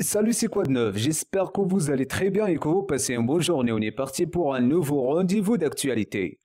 Salut, c'est quoi de neuf J'espère que vous allez très bien et que vous passez une bonne journée. On est parti pour un nouveau rendez-vous d'actualité.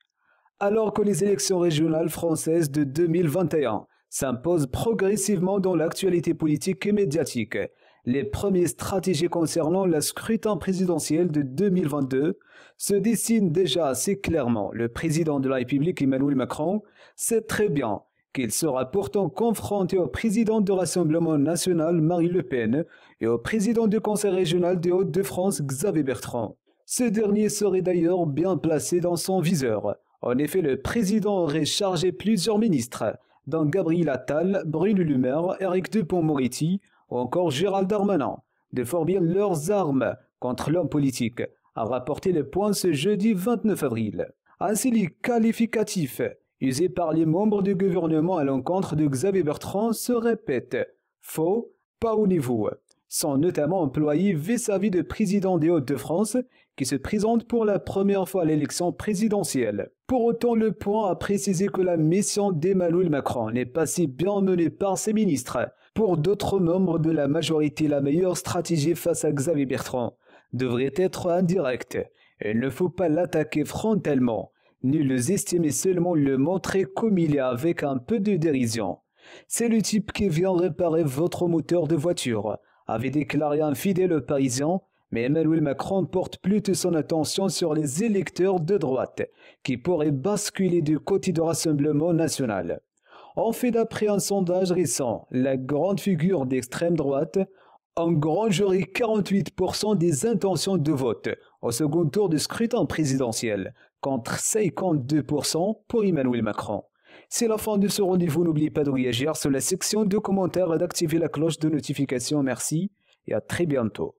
Alors que les élections régionales françaises de 2021 s'imposent progressivement dans l'actualité politique et médiatique, les premières stratégies concernant la scrutin présidentiel de 2022 se dessinent déjà assez clairement. Le président de la République, Emmanuel Macron, sait très bien qu'il sera pourtant confronté au président du Rassemblement national Marie Le Pen et au président du Conseil régional des Hauts-de-France Xavier Bertrand. Ce dernier serait d'ailleurs bien placé dans son viseur. En effet, le président aurait chargé plusieurs ministres, dont Gabriel Attal, Bruno Le Maire, Éric Dupont-Moretti ou encore Gérald Darmanin, de former leurs armes contre l'homme politique, a rapporté le point ce jeudi 29 avril. Ainsi, les qualificatifs usé par les membres du gouvernement à l'encontre de Xavier Bertrand se répète. Faux, pas au niveau. Sont notamment employés vis-à-vis de président des hautes de france qui se présente pour la première fois à l'élection présidentielle. Pour autant, le point a précisé que la mission d'Emmanuel Macron n'est pas si bien menée par ses ministres. Pour d'autres membres de la majorité, la meilleure stratégie face à Xavier Bertrand devrait être indirecte. Il ne faut pas l'attaquer frontalement les estime seulement le montrer comme il est avec un peu de dérision. C'est le type qui vient réparer votre moteur de voiture, avait déclaré un fidèle parisien, mais Emmanuel Macron porte plutôt son attention sur les électeurs de droite, qui pourraient basculer du côté du Rassemblement national. En fait, d'après un sondage récent, la grande figure d'extrême droite engrangerait 48% des intentions de vote au second tour du scrutin présidentiel, contre 52% pour Emmanuel Macron. C'est la fin de ce rendez-vous, n'oubliez pas de réagir sur la section de commentaires et d'activer la cloche de notification. Merci et à très bientôt.